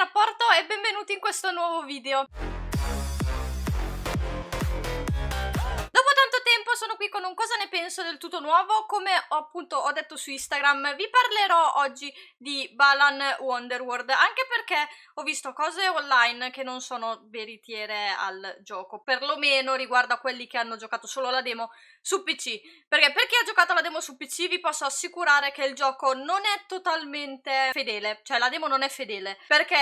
rapporto e benvenuti in questo nuovo video. tempo sono qui con un cosa ne penso del tutto nuovo, come ho, appunto ho detto su Instagram, vi parlerò oggi di Balan Wonderworld, anche perché ho visto cose online che non sono veritiere al gioco, perlomeno riguardo a quelli che hanno giocato solo la demo su PC, perché per chi ha giocato la demo su PC vi posso assicurare che il gioco non è totalmente fedele, cioè la demo non è fedele, perché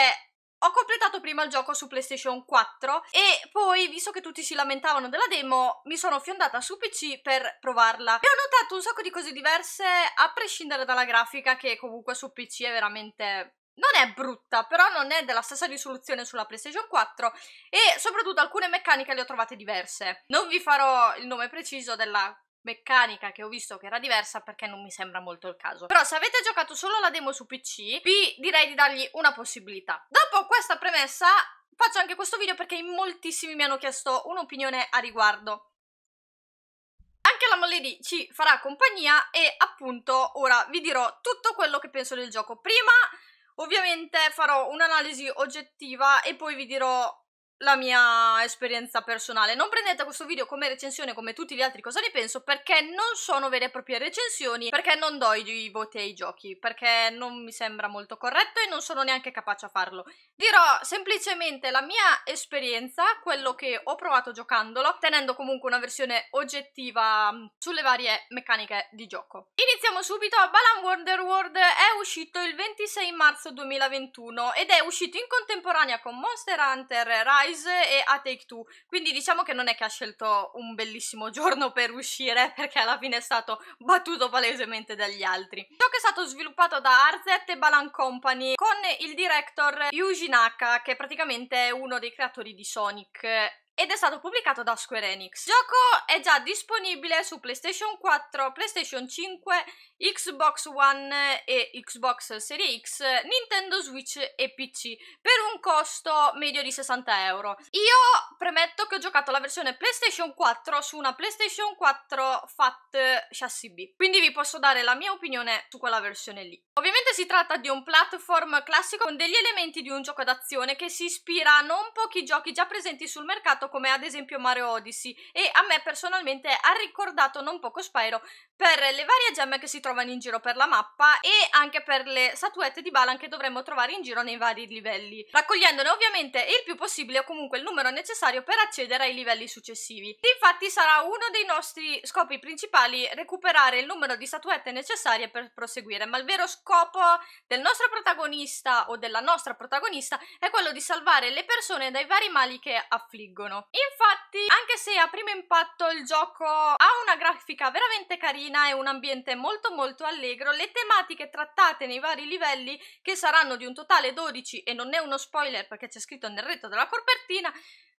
ho completato prima il gioco su PlayStation 4 e poi, visto che tutti si lamentavano della demo, mi sono fiondata su PC per provarla. E ho notato un sacco di cose diverse, a prescindere dalla grafica, che comunque su PC è veramente non è brutta, però non è della stessa risoluzione sulla PlayStation 4 e soprattutto alcune meccaniche le ho trovate diverse. Non vi farò il nome preciso della meccanica che ho visto che era diversa perché non mi sembra molto il caso. Però se avete giocato solo la demo su PC, vi direi di dargli una possibilità. Dopo questa premessa faccio anche questo video perché in moltissimi mi hanno chiesto un'opinione a riguardo. Anche la Molly ci farà compagnia e appunto ora vi dirò tutto quello che penso del gioco. Prima ovviamente farò un'analisi oggettiva e poi vi dirò la mia esperienza personale. Non prendete questo video come recensione come tutti gli altri cosa ne penso perché non sono vere e proprie recensioni, perché non do i voti ai giochi, perché non mi sembra molto corretto e non sono neanche capace a farlo. Dirò semplicemente la mia esperienza, quello che ho provato giocandolo, tenendo comunque una versione oggettiva mm, sulle varie meccaniche di gioco. Iniziamo subito, Balan Wonder World è uscito il 26 marzo 2021 ed è uscito in contemporanea con Monster Hunter Rise Rise e a Take Two. Quindi diciamo che non è che ha scelto un bellissimo giorno per uscire, perché alla fine è stato battuto palesemente dagli altri. Ciò che è stato sviluppato da Arzette e Balan Company con il director Yuji Naka, che praticamente è uno dei creatori di Sonic ed è stato pubblicato da Square Enix. Il gioco è già disponibile su PlayStation 4, PlayStation 5, Xbox One e Xbox Series X, Nintendo Switch e PC per un costo medio di 60 euro. Io premetto che ho giocato la versione PlayStation 4 su una PlayStation 4 Fat Chassis B, quindi vi posso dare la mia opinione su quella versione lì. Ovviamente si tratta di un platform classico con degli elementi di un gioco d'azione che si ispira a non pochi giochi già presenti sul mercato come ad esempio Mario Odyssey e a me personalmente ha ricordato non poco Spyro per le varie gemme che si trovano in giro per la mappa e anche per le statuette di Balan che dovremmo trovare in giro nei vari livelli, raccogliendone ovviamente il più possibile o comunque il numero necessario per accedere ai livelli successivi. Infatti sarà uno dei nostri scopi principali recuperare il numero di statuette necessarie per proseguire, ma il vero scopo del nostro protagonista o della nostra protagonista è quello di salvare le persone dai vari mali che affliggono. Infatti, anche se a primo impatto il gioco ha una grafica veramente carina e un ambiente molto molto allegro, le tematiche trattate nei vari livelli, che saranno di un totale 12 e non è uno spoiler perché c'è scritto nel retto della copertina,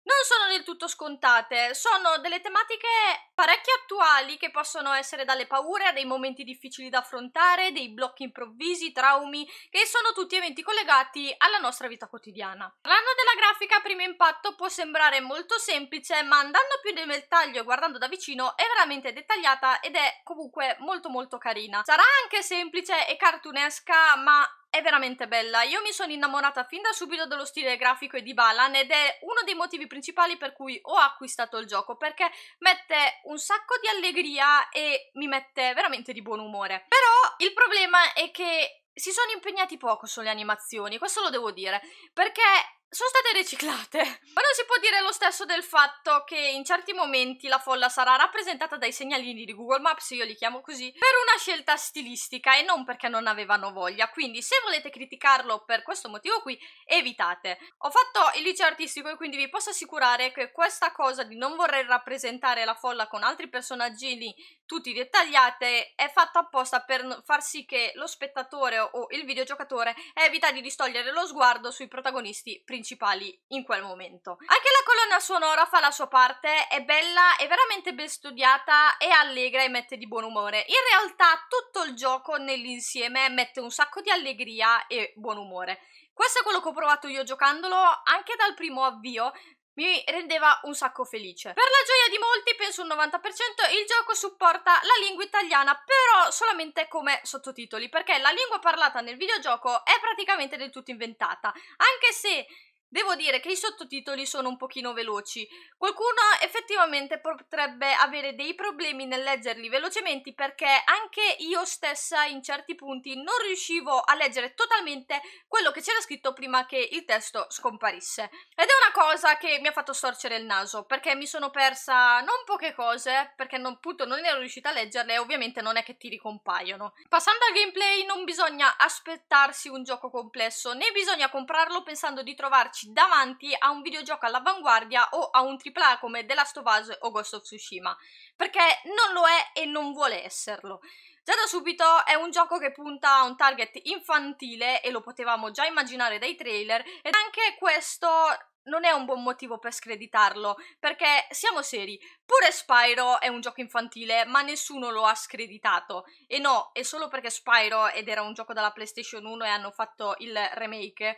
non sono del tutto scontate, sono delle tematiche parecchio attuali che possono essere dalle paure a dei momenti difficili da affrontare, dei blocchi improvvisi, traumi, che sono tutti eventi collegati alla nostra vita quotidiana. Parlando della grafica a primo impatto può sembrare molto semplice, ma andando più nel dettaglio e guardando da vicino è veramente dettagliata ed è comunque molto molto carina. Sarà anche semplice e cartunesca, ma è veramente bella. Io mi sono innamorata fin da subito dello stile grafico e di Balan ed è uno dei motivi principali per cui ho acquistato il gioco perché mette un sacco di allegria e mi mette veramente di buon umore. Però il problema è che si sono impegnati poco sulle animazioni, questo lo devo dire, perché sono state reciclate. Ma non si può dire lo stesso del fatto che in certi momenti la folla sarà rappresentata dai segnalini di Google Maps, io li chiamo così, per una scelta stilistica e non perché non avevano voglia. Quindi se volete criticarlo per questo motivo qui, evitate. Ho fatto il liceo artistico e quindi vi posso assicurare che questa cosa di non voler rappresentare la folla con altri personaggini tutti dettagliate, è fatto apposta per far sì che lo spettatore o il videogiocatore evita di distogliere lo sguardo sui protagonisti principali in quel momento. Anche la colonna sonora fa la sua parte, è bella, è veramente ben studiata, è allegra e mette di buon umore. In realtà tutto il gioco nell'insieme mette un sacco di allegria e buon umore. Questo è quello che ho provato io giocandolo anche dal primo avvio, mi rendeva un sacco felice. Per la gioia di molti, penso un 90%, il gioco supporta la lingua italiana, però solamente come sottotitoli, perché la lingua parlata nel videogioco è praticamente del tutto inventata, anche se Devo dire che i sottotitoli sono un pochino veloci. Qualcuno effettivamente potrebbe avere dei problemi nel leggerli velocemente perché anche io stessa in certi punti non riuscivo a leggere totalmente quello che c'era scritto prima che il testo scomparisse. Ed è una cosa che mi ha fatto storcere il naso perché mi sono persa non poche cose perché non, appunto non ero riuscita a leggerle e ovviamente non è che ti ricompaiono. Passando al gameplay non bisogna aspettarsi un gioco complesso né bisogna comprarlo pensando di trovarci trovarci davanti a un videogioco all'avanguardia o a un AAA come The Last of Us o Ghost of Tsushima, perché non lo è e non vuole esserlo. Già da subito è un gioco che punta a un target infantile e lo potevamo già immaginare dai trailer e anche questo non è un buon motivo per screditarlo, perché siamo seri, pure Spyro è un gioco infantile, ma nessuno lo ha screditato. E no, è solo perché Spyro ed era un gioco della PlayStation 1 e hanno fatto il remake,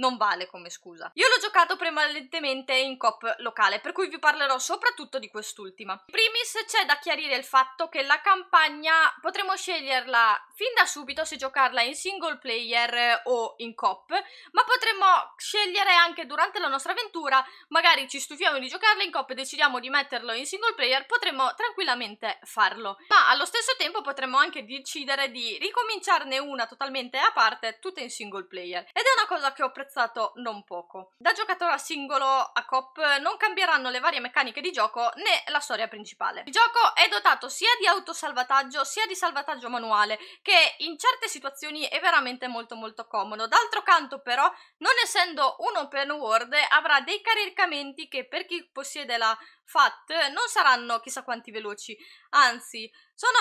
non vale come scusa. Io l'ho giocato prevalentemente in cop locale, per cui vi parlerò soprattutto di quest'ultima. In primis c'è da chiarire il fatto che la campagna potremo sceglierla fin da subito se giocarla in single player o in cop, ma potremmo scegliere anche durante la nostra avventura, magari ci stufiamo di giocarla in cop e decidiamo di metterlo in single player, potremmo tranquillamente farlo. Ma allo stesso tempo potremmo anche decidere di ricominciarne una totalmente a parte, tutta in single player. Ed è una cosa che ho apprezzato apprezzato non poco. Da giocatore a singolo a COP non cambieranno le varie meccaniche di gioco né la storia principale. Il gioco è dotato sia di autosalvataggio sia di salvataggio manuale, che in certe situazioni è veramente molto molto comodo. D'altro canto però, non essendo un open world, avrà dei caricamenti che per chi possiede la fatte eh, non saranno chissà quanti veloci, anzi sono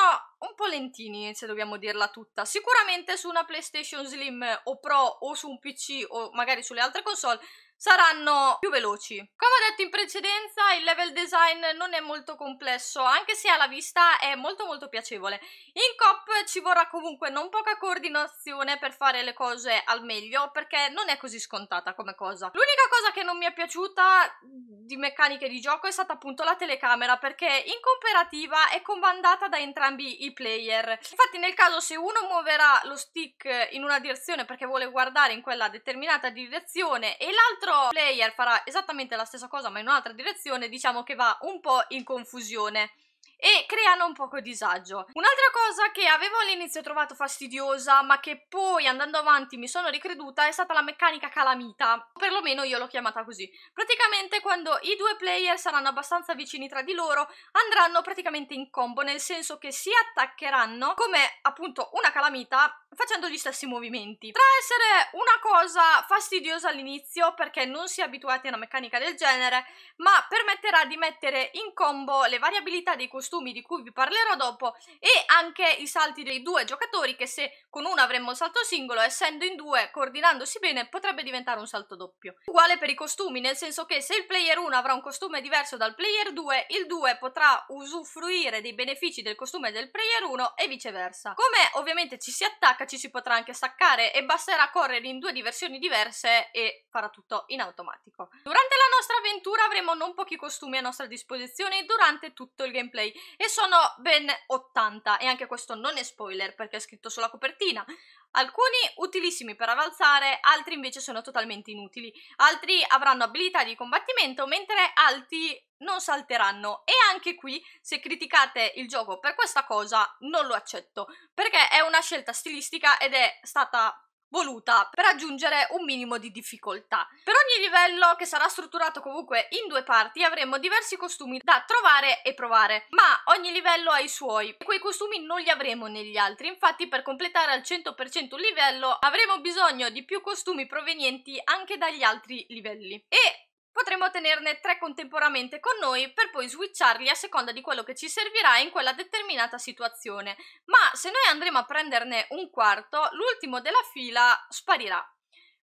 un po' lentini se dobbiamo dirla tutta. Sicuramente su una PlayStation Slim o Pro o su un PC o magari sulle altre console saranno più veloci. Come ho detto in precedenza, il level design non è molto complesso, anche se alla vista è molto molto piacevole. In COP ci vorrà comunque non poca coordinazione per fare le cose al meglio, perché non è così scontata come cosa. L'unica cosa che non mi è piaciuta di meccaniche di gioco è stata appunto la telecamera, perché in cooperativa è comandata da entrambi i player. Infatti nel caso se uno muoverà lo stick in una direzione perché vuole guardare in quella determinata direzione e l'altro altro player farà esattamente la stessa cosa ma in un'altra direzione, diciamo che va un po' in confusione e creano un poco disagio. Un'altra cosa che avevo all'inizio trovato fastidiosa, ma che poi andando avanti mi sono ricreduta, è stata la meccanica calamita. O perlomeno io l'ho chiamata così. Praticamente quando i due player saranno abbastanza vicini tra di loro, andranno praticamente in combo, nel senso che si attaccheranno come appunto una calamita facendo gli stessi movimenti. Tra essere una cosa fastidiosa all'inizio perché non si è abituati a una meccanica del genere, ma permetterà di mettere in combo le variabilità dei costruzioni costumi di cui vi parlerò dopo e anche i salti dei due giocatori che se con uno avremmo il salto singolo, essendo in due, coordinandosi bene, potrebbe diventare un salto doppio. Uguale per i costumi, nel senso che se il player 1 avrà un costume diverso dal player 2, il 2 potrà usufruire dei benefici del costume del player 1 e viceversa. Come ovviamente ci si attacca, ci si potrà anche staccare e basterà correre in due diversioni diverse e farà tutto in automatico. Durante la nostra avventura avremo non pochi costumi a nostra disposizione durante tutto il gameplay e sono ben 80 e anche questo non è spoiler perché è scritto sulla copertina. Alcuni utilissimi per avanzare, altri invece sono totalmente inutili. Altri avranno abilità di combattimento, mentre altri non salteranno. E anche qui, se criticate il gioco per questa cosa, non lo accetto, perché è una scelta stilistica ed è stata voluta per aggiungere un minimo di difficoltà. Per ogni livello, che sarà strutturato comunque in due parti, avremo diversi costumi da trovare e provare, ma ogni livello ha i suoi e quei costumi non li avremo negli altri. Infatti, per completare al 100% un livello, avremo bisogno di più costumi provenienti anche dagli altri livelli. E potremmo tenerne tre contemporaneamente con noi per poi switcharli a seconda di quello che ci servirà in quella determinata situazione, ma se noi andremo a prenderne un quarto, l'ultimo della fila sparirà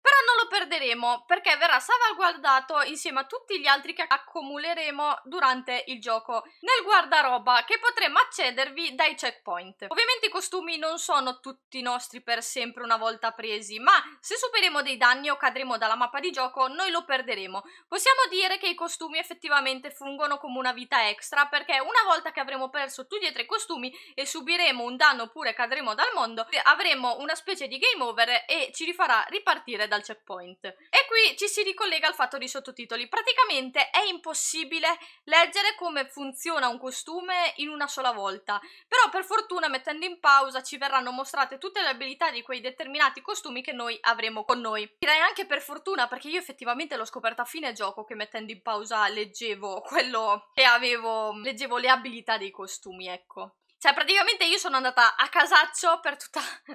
però non lo perderemo perché verrà salvaguardato insieme a tutti gli altri che accumuleremo durante il gioco nel guardaroba che potremo accedervi dai checkpoint. Ovviamente i costumi non sono tutti nostri per sempre una volta presi, ma se superiamo dei danni o cadremo dalla mappa di gioco noi lo perderemo. Possiamo dire che i costumi effettivamente fungono come una vita extra perché una volta che avremo perso tutti e tre i costumi e subiremo un danno oppure cadremo dal mondo avremo una specie di game over e ci rifarà ripartire dal checkpoint. E qui ci si ricollega al fatto dei sottotitoli. Praticamente è impossibile leggere come funziona un costume in una sola volta, però per fortuna mettendo in pausa ci verranno mostrate tutte le abilità di quei determinati costumi che noi avremo con noi. Direi anche per fortuna perché io effettivamente l'ho scoperta a fine gioco che mettendo in pausa leggevo quello che avevo, leggevo le abilità dei costumi, ecco. Cioè, praticamente io sono andata a casaccio per tutta...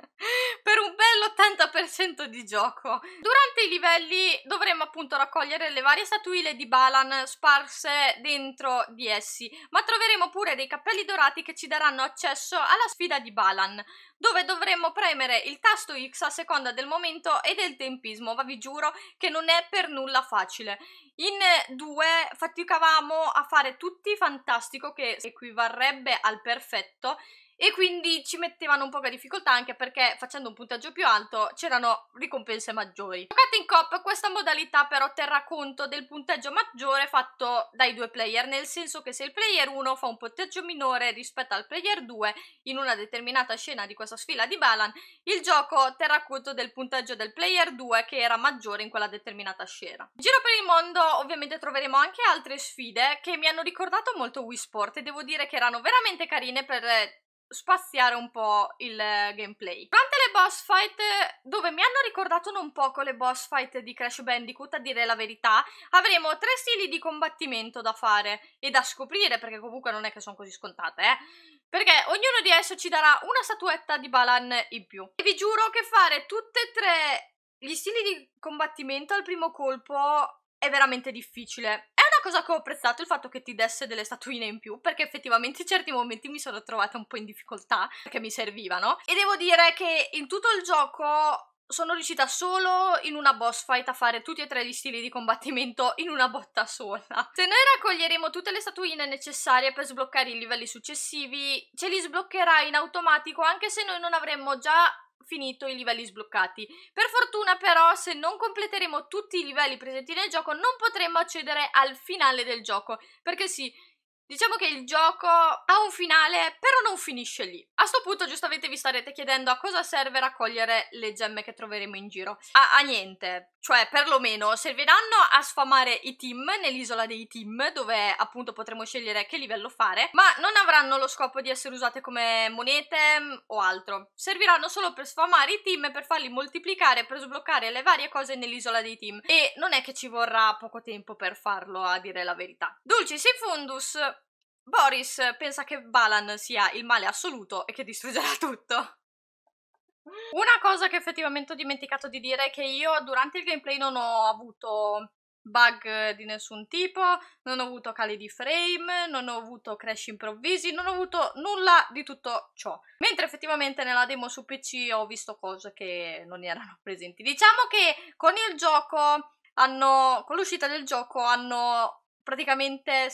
per un bel 80% di gioco. Durante i livelli dovremo appunto raccogliere le varie statuine di Balan sparse dentro di essi, ma troveremo pure dei cappelli dorati che ci daranno accesso alla sfida di Balan dove dovremmo premere il tasto X a seconda del momento e del tempismo, ma vi giuro che non è per nulla facile. In eh, due faticavamo a fare tutti fantastico che equivarrebbe al perfetto e quindi ci mettevano un po' di difficoltà anche perché facendo un punteggio più alto c'erano ricompense maggiori. Giocate in Cop, questa modalità però terrà conto del punteggio maggiore fatto dai due player, nel senso che se il player 1 fa un punteggio minore rispetto al player 2 in una determinata scena di questa sfida di Balan, il gioco terrà conto del punteggio del player 2 che era maggiore in quella determinata scena. In giro per il mondo ovviamente troveremo anche altre sfide che mi hanno ricordato molto Wii Sport e devo dire che erano veramente carine per spaziare un po' il eh, gameplay. Durante le boss fight, dove mi hanno ricordato non poco le boss fight di Crash Bandicoot, a dire la verità, avremo tre stili di combattimento da fare e da scoprire, perché comunque non è che sono così scontate, eh. Perché ognuno di esse ci darà una statuetta di Balan in più. E vi giuro che fare tutti e tre gli stili di combattimento al primo colpo è veramente difficile cosa che ho apprezzato è il fatto che ti desse delle statuine in più, perché effettivamente in certi momenti mi sono trovata un po' in difficoltà, perché mi servivano. E devo dire che in tutto il gioco sono riuscita solo in una boss fight a fare tutti e tre gli stili di combattimento in una botta sola. Se noi raccoglieremo tutte le statuine necessarie per sbloccare i livelli successivi, ce li sbloccherà in automatico anche se noi non avremmo già finito i livelli sbloccati. Per fortuna però se non completeremo tutti i livelli presenti nel gioco non potremo accedere al finale del gioco, perché sì, Diciamo che il gioco ha un finale, però non finisce lì. A sto punto, giustamente, vi starete chiedendo a cosa serve raccogliere le gemme che troveremo in giro. A, a niente, cioè perlomeno serviranno a sfamare i team nell'isola dei team, dove appunto potremo scegliere che livello fare, ma non avranno lo scopo di essere usate come monete mm, o altro. Serviranno solo per sfamare i team, e per farli moltiplicare, per sbloccare le varie cose nell'isola dei team. E non è che ci vorrà poco tempo per farlo, a dire la verità. Dulcis in fundus Boris pensa che Balan sia il male assoluto e che distruggerà tutto. Una cosa che effettivamente ho dimenticato di dire è che io durante il gameplay non ho avuto bug di nessun tipo, non ho avuto cali di frame, non ho avuto crash improvvisi, non ho avuto nulla di tutto ciò. Mentre effettivamente nella demo su PC ho visto cose che non erano presenti. Diciamo che con il gioco hanno, con l'uscita del gioco hanno praticamente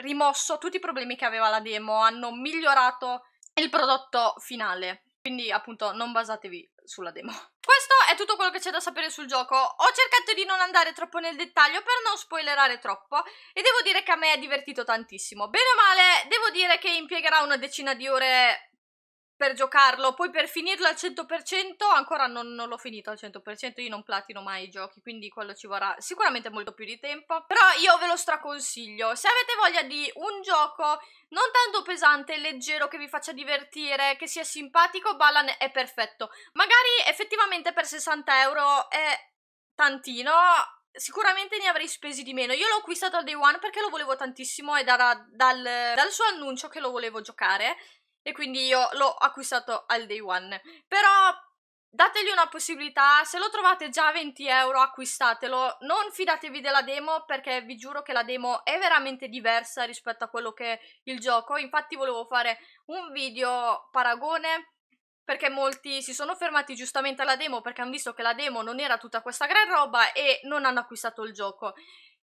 rimosso tutti i problemi che aveva la demo, hanno migliorato il prodotto finale. Quindi appunto non basatevi sulla demo. Questo è tutto quello che c'è da sapere sul gioco. Ho cercato di non andare troppo nel dettaglio per non spoilerare troppo e devo dire che a me è divertito tantissimo. Bene o male, devo dire che impiegherà una decina di ore per giocarlo, poi per finirlo al 100% ancora non, non l'ho finito al 100%, io non platino mai i giochi, quindi quello ci vorrà sicuramente molto più di tempo, però io ve lo straconsiglio, se avete voglia di un gioco non tanto pesante, leggero, che vi faccia divertire, che sia simpatico, Balan è perfetto, magari effettivamente per 60 euro è tantino, sicuramente ne avrei spesi di meno. Io l'ho acquistato al day one perché lo volevo tantissimo e da, dal, dal, suo annuncio che lo volevo giocare e quindi io l'ho acquistato al day one. Però dategli una possibilità, se lo trovate già a 20 euro acquistatelo, non fidatevi della demo perché vi giuro che la demo è veramente diversa rispetto a quello che è il gioco, infatti volevo fare un video paragone perché molti si sono fermati giustamente alla demo perché hanno visto che la demo non era tutta questa gran roba e non hanno acquistato il gioco.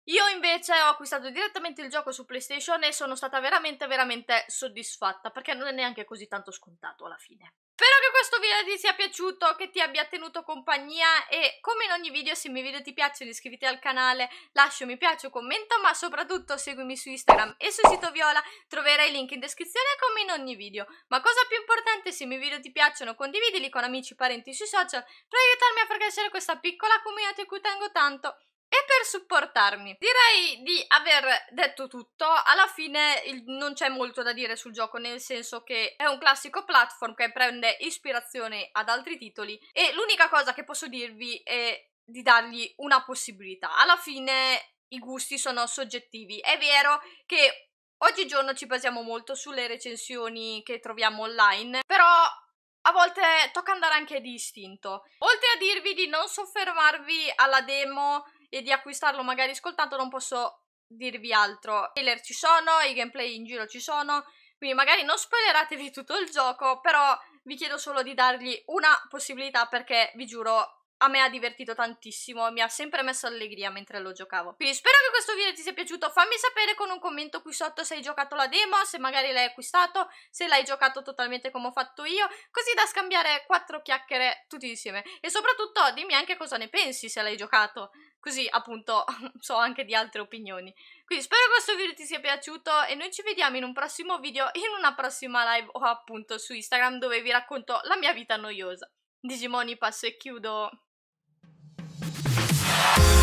Io invece ho acquistato direttamente il gioco su PlayStation e sono stata veramente veramente soddisfatta perché non è neanche così tanto scontato alla fine. Spero che questo video ti sia piaciuto, che ti abbia tenuto compagnia e come in ogni video se i miei video ti piacciono iscriviti al canale, lascia un mi piace, un commento ma soprattutto seguimi su Instagram e sul sito Viola, troverai il link in descrizione come in ogni video. Ma cosa più importante se i miei video ti piacciono condividili con amici e parenti sui social per aiutarmi a far crescere questa piccola community a cui tengo tanto. E per supportarmi, direi di aver detto tutto. Alla fine il, non c'è molto da dire sul gioco, nel senso che è un classico platform che prende ispirazione ad altri titoli. E l'unica cosa che posso dirvi è di dargli una possibilità. Alla fine i gusti sono soggettivi. È vero che oggigiorno ci basiamo molto sulle recensioni che troviamo online, però a volte tocca andare anche di istinto. Oltre a dirvi di non soffermarvi alla demo e di acquistarlo magari ascoltando non posso dirvi altro. I trailer ci sono, i gameplay in giro ci sono, quindi magari non spoileratevi tutto il gioco, però vi chiedo solo di dargli una possibilità perché vi giuro a me ha divertito tantissimo, mi ha sempre messo allegria mentre lo giocavo. Quindi spero che questo video ti sia piaciuto, fammi sapere con un commento qui sotto se hai giocato la demo, se magari l'hai acquistato, se l'hai giocato totalmente come ho fatto io, così da scambiare quattro chiacchiere tutti insieme. E soprattutto dimmi anche cosa ne pensi se l'hai giocato, così appunto so anche di altre opinioni. Quindi spero che questo video ti sia piaciuto e noi ci vediamo in un prossimo video, in una prossima live o appunto su Instagram dove vi racconto la mia vita noiosa. Digimoni passo e chiudo. Bye.